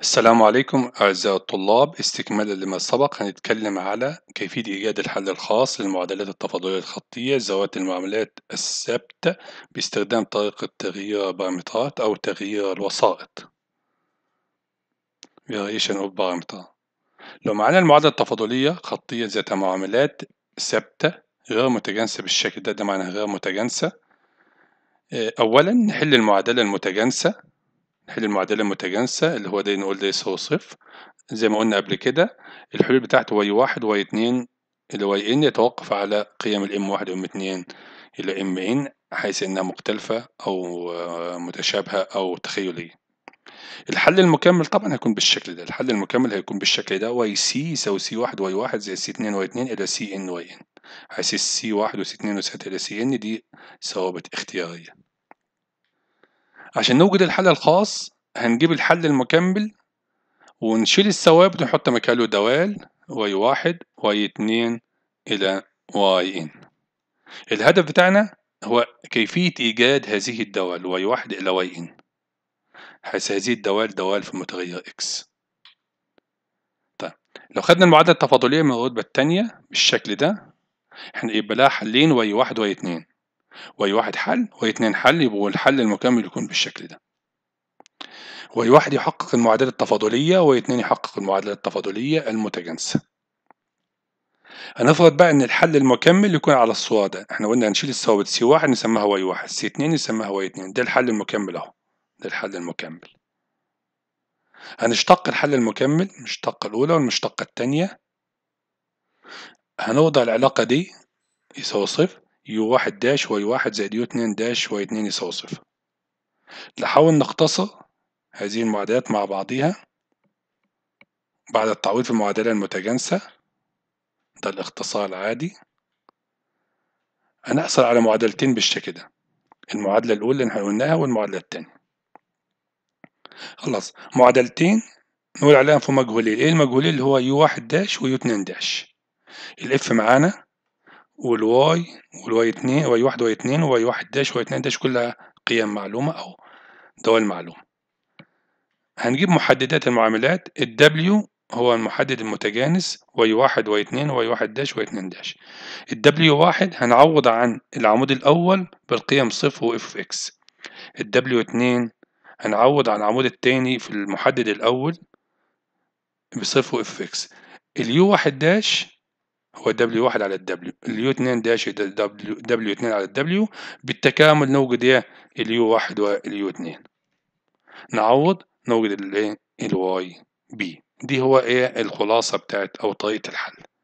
السلام عليكم أعزائي الطلاب استكمالا لما سبق هنتكلم على كيفية إيجاد الحل الخاص للمعادلات التفاضلية الخطية ذوات المعاملات الثابتة باستخدام طريقة تغيير بارامترات أو تغيير الوسائط Variation of Parameter لو معانا المعادلة التفاضلية خطية ذات معاملات ثابتة غير متجانسة بالشكل ده ده معناها غير متجانسة آه، أولا نحل المعادلة المتجانسة نحل المعادلة المتجانسة اللي هو ده نقول ده يساوي صفر زي ما قلنا قبل كده الحلول بتاعته واي واحد واي اتنين اللي واي ان يتوقف على قيم الام واحد وام اتنين إلى ام ان حيث انها مختلفة او آه، متشابهة او تخيلية الحل المكمل طبعا هيكون بالشكل ده الحل المكمل هيكون بالشكل ده واي سي يساوي سي واحد واي واحد زي سي اتنين واي اتنين الى سي ان واي ان حيث السي واحد وسي اتنين وسي الى سي ان دي ثوابت اختيارية عشان نوجد الحل الخاص هنجيب الحل المكمل ونشيل الثوابت ونحط مكانه دوال واي واحد واي اتنين إلى واي ان الهدف بتاعنا هو كيفية إيجاد هذه الدوال واي واحد إلى واي ان حيث هذه الدوال دوال في متغير إكس طيب لو خدنا المعادلة التفاضلية من الرتبة التانية بالشكل ده يبقى لها حلين واي واحد واي اتنين واي واحد حل واي اتنين حل يبقوا الحل المكمل يكون بالشكل ده واي واحد يحقق المعادلة التفاضلية واي اتنين يحقق المعادلة التفاضلية المتجانسة هنفرض بقى ان الحل المكمل يكون على الصورة ده احنا قلنا هنشيل الثوابت سي واحد نسميها واي واحد سي اتنين نسميها واي اتنين ده الحل المكمل اهو ده الحل المكمل هنشتق الحل المكمل المشتقة الأولى والمشتقة الثانيه هنوضع العلاقة دي يساوي صفر يو واحد داش واي واحد زائد يو اتنين داش واي اتنين يساوي صفر نحاول نختصر هذه المعادلات مع بعضها بعد التعويض في المعادلة المتجانسة ده الاختصار العادي هنحصل على معادلتين بالشكل ده المعادلة الأولى اللي احنا قلناها والمعادلة التانية خلاص معادلتين نقول عليها في مجهولين ايه المجهولين اللي هو يو واحد داش ويو اتنين داش الاف معانا والواي والواي 2 واي 1 واي 2 واي 1 داش واي 2 داش كلها قيم معلومة أو دوال معلومة هنجيب محددات المعاملات الدبليو هو المحدد المتجانس واي واحد واي اتنين واي واحد داش واي اتنين داش الدبليو واحد هنعوض عن العمود الأول بالقيم صفر واف اكس الدبليو اتنين هنعوض عن العمود التاني في المحدد الأول بصفر واف اكس اليو واحد داش هو دبليو واحد على الدبليو اليو اتنين داش دبليو دبليو على الدبليو بالتكامل نوجد ايه اليو واحد واليو اتنين نعوض نوجد الواي إيه؟ بي دي هو ايه الخلاصة بتاعت او طريقة الحل